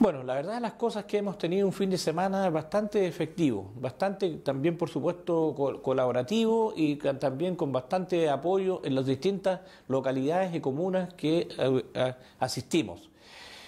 Bueno, la verdad las cosas que hemos tenido un fin de semana bastante efectivo, bastante también por supuesto colaborativo y también con bastante apoyo en las distintas localidades y comunas que eh, asistimos.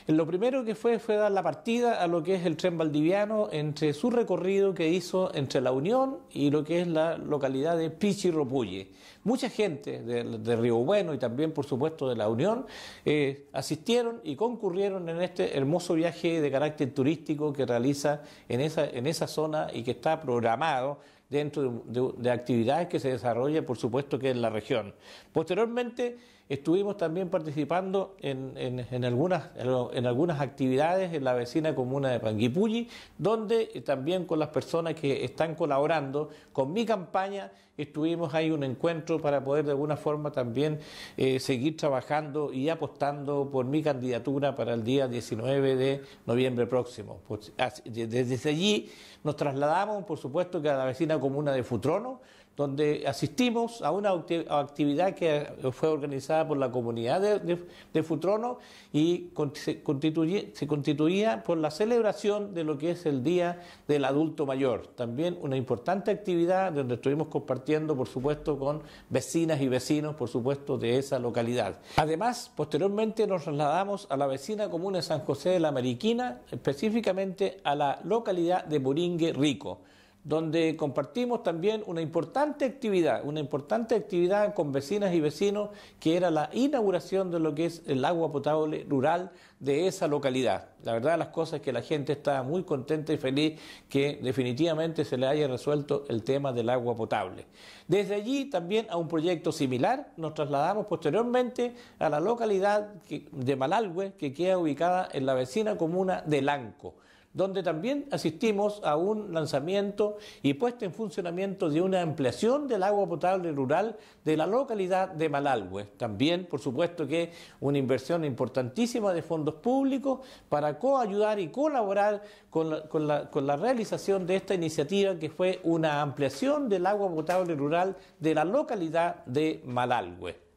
Lo primero que fue fue dar la partida a lo que es el tren valdiviano entre su recorrido que hizo entre La Unión y lo que es la localidad de Pichirropulle. Mucha gente de, Río Bueno y también, por supuesto, de La Unión eh, asistieron y concurrieron en este hermoso viaje de carácter turístico que realiza en esa, zona y que está programado dentro de, actividades que se desarrolla, por supuesto, que en la región. Posteriormente, Estuvimos también participando en, algunas, en algunas actividades en la vecina comuna de Panguipulli, donde eh, también con las personas que están colaborando con mi campaña, estuvimos ahí un encuentro para poder de alguna forma también eh, seguir trabajando y apostando por mi candidatura para el día 19 de noviembre próximo. Pues, desde allí nos trasladamos, por supuesto, que a la vecina comuna de Futrono, donde asistimos a una actividad que fue organizada por la comunidad de, Futrono y se, constituía por la celebración de lo que es el Día del Adulto Mayor. También una importante actividad donde estuvimos compartiendo, por supuesto, con vecinas y vecinos, por supuesto, de esa localidad. Además, posteriormente nos trasladamos a la vecina comuna de San José de la Mariquina, específicamente a la localidad de Moringue Rico donde compartimos también una importante actividad, una importante actividad con vecinas y vecinos, que era la inauguración de lo que es el agua potable rural de esa localidad. La verdad las cosas es que la gente está muy contenta y feliz que definitivamente se le haya resuelto el tema del agua potable. Desde allí también a un proyecto similar nos trasladamos posteriormente a la localidad de Malagüe, que queda ubicada en la vecina comuna de Lanco donde también asistimos a un lanzamiento y puesta en funcionamiento de una ampliación del agua potable rural de la localidad de Malalhue. También, por supuesto, que una inversión importantísima de fondos públicos para coayudar y colaborar con la, realización de esta iniciativa que fue una ampliación del agua potable rural de la localidad de Malalhue.